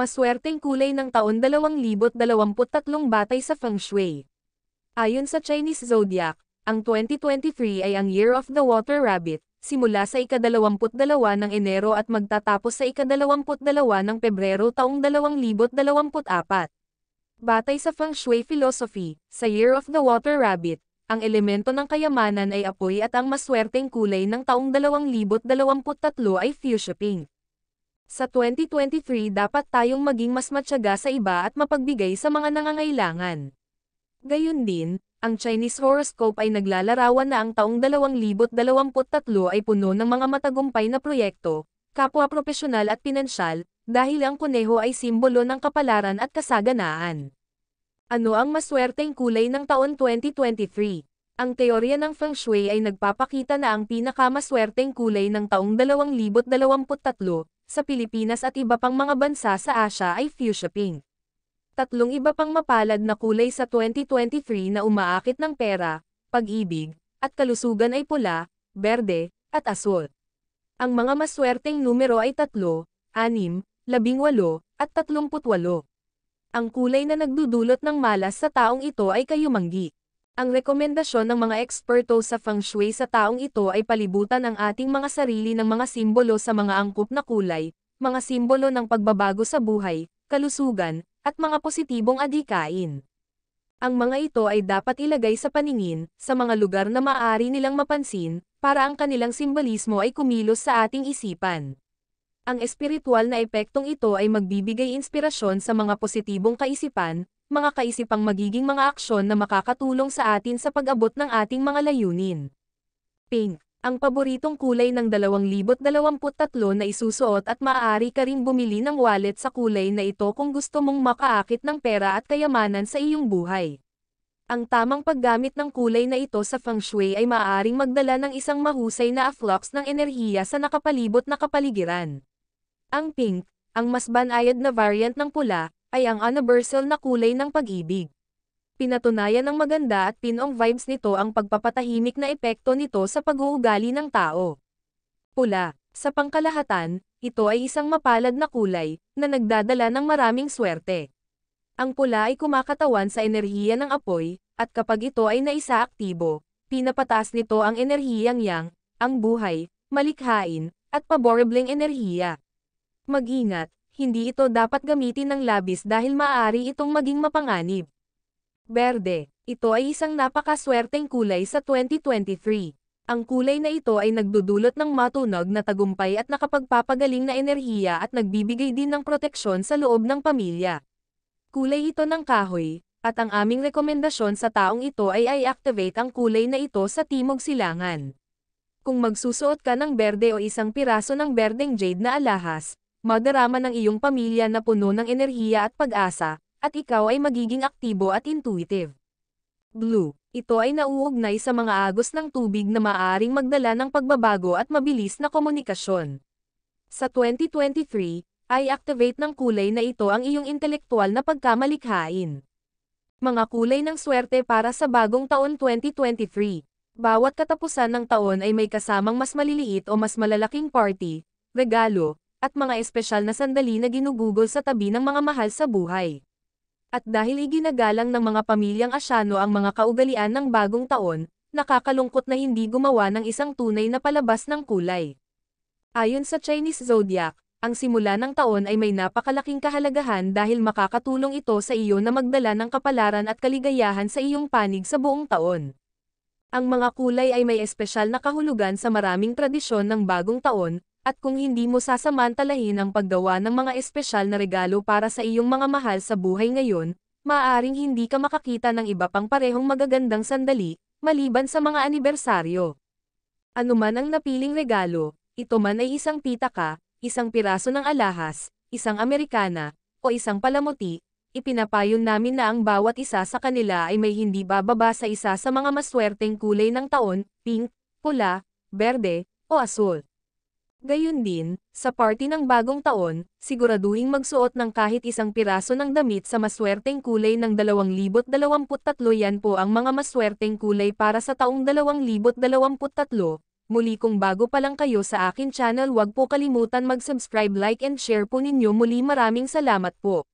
Maswerteng kulay ng taon 2023 batay sa Feng Shui. Ayon sa Chinese Zodiac, ang 2023 ay ang Year of the Water Rabbit, simula sa ikadalawamputdalawa ng Enero at magtatapos sa ikadalawamputdalawa ng Pebrero taong 2024. Batay sa Feng Shui Philosophy, sa Year of the Water Rabbit, ang elemento ng kayamanan ay apoy at ang maswerteng kulay ng taong 2023 ay fuchsia pink. Sa 2023 dapat tayong maging mas matyaga sa iba at mapagbigay sa mga nangangailangan. Gayun din, ang Chinese horoscope ay naglalarawan na ang taong 2023 ay puno ng mga matagumpay na proyekto, kapwa profesional at pinansyal, dahil ang kuneho ay simbolo ng kapalaran at kasaganaan. Ano ang maswerteng kulay ng taon 2023? Ang teorya ng Feng Shui ay nagpapakita na ang pinakamaswerteng kulay ng taong 2023 sa Pilipinas at iba pang mga bansa sa Asia ay fuchsia pink. Tatlong iba pang mapalad na kulay sa 2023 na umaakit ng pera, pag-ibig, at kalusugan ay pula, berde, at asul. Ang mga maswerteng numero ay 3, 6, 18, at 38. Ang kulay na nagdudulot ng malas sa taong ito ay kayumanggi. Ang rekomendasyon ng mga eksperto sa feng shui sa taong ito ay palibutan ang ating mga sarili ng mga simbolo sa mga angkop na kulay, mga simbolo ng pagbabago sa buhay, kalusugan, at mga positibong adikain. Ang mga ito ay dapat ilagay sa paningin, sa mga lugar na maaari nilang mapansin, para ang kanilang simbolismo ay kumilos sa ating isipan. Ang espiritual na epektong ito ay magbibigay inspirasyon sa mga positibong kaisipan, mga kaisipang magiging mga aksyon na makakatulong sa atin sa pag-abot ng ating mga layunin. Pink, ang paboritong kulay ng 2023 na isusuot at maaari ka ring bumili ng wallet sa kulay na ito kung gusto mong makaakit ng pera at kayamanan sa iyong buhay. Ang tamang paggamit ng kulay na ito sa feng shui ay maaaring magdala ng isang mahusay na afflux ng enerhiya sa nakapalibot na kapaligiran. Ang pink, ang mas banayad na variant ng pula, ay ang universal na kulay ng pag-ibig. Pinatunayan ng maganda at pinong vibes nito ang pagpapatahimik na epekto nito sa pag-uugali ng tao. Pula, sa pangkalahatan, ito ay isang mapalad na kulay, na nagdadala ng maraming swerte. Ang pula ay kumakatawan sa enerhiya ng apoy, at kapag ito ay naisaaktibo, pinapataas nito ang enerhiyang yang, ang buhay, malikhain, at paborableng enerhiya. Mag-ingat, hindi ito dapat gamitin ng labis dahil maaari itong maging mapanganib. Berde, ito ay isang napakaswerteng kulay sa 2023. Ang kulay na ito ay nagdudulot ng matunog na tagumpay at nakapagpapagaling na enerhiya at nagbibigay din ng proteksyon sa loob ng pamilya. Kulay ito ng kahoy, at ang aming rekomendasyon sa taong ito ay i-activate ang kulay na ito sa timog silangan. Kung magsusuot ka ng berde o isang piraso ng berdeng jade na alahas, madarama ng iyong pamilya na puno ng enerhiya at pag-asa, at ikaw ay magiging aktibo at intuitive. Blue, ito ay nauugnay sa mga agos ng tubig na maaaring magdala ng pagbabago at mabilis na komunikasyon. Sa 2023, ay activate ng kulay na ito ang iyong intelektual na pagkamalikhain. Mga kulay ng swerte para sa bagong taon 2023. Bawat katapusan ng taon ay may kasamang mas maliliit o mas malalaking party, regalo, at mga espesyal na sandali na ginugugol sa tabi ng mga mahal sa buhay. At dahil iginagalang ng mga pamilyang asyano ang mga kaugalian ng bagong taon, nakakalungkot na hindi gumawa ng isang tunay na palabas ng kulay. Ayon sa Chinese Zodiac, ang simula ng taon ay may napakalaking kahalagahan dahil makakatulong ito sa iyo na magdala ng kapalaran at kaligayahan sa iyong panig sa buong taon. Ang mga kulay ay may espesyal na kahulugan sa maraming tradisyon ng bagong taon, at kung hindi mo sasamantalahin ang paggawa ng mga espesyal na regalo para sa iyong mga mahal sa buhay ngayon, maaaring hindi ka makakita ng iba pang parehong magagandang sandali, maliban sa mga anibersaryo. Ano man ang napiling regalo, ito man ay isang pitaka, isang piraso ng alahas, isang Amerikana, o isang palamuti, ipinapayon namin na ang bawat isa sa kanila ay may hindi bababa sa isa sa mga maswerteng kulay ng taon, pink, pula, berde, o asul. Gayon din, sa party ng bagong taon, siguraduhing magsuot ng kahit isang piraso ng damit sa maswerteng kulay ng 2023 yan po ang mga maswerteng kulay para sa taong 2023. Muli kung bago pa lang kayo sa akin channel wag po kalimutan mag-subscribe like and share po ninyo muli maraming salamat po.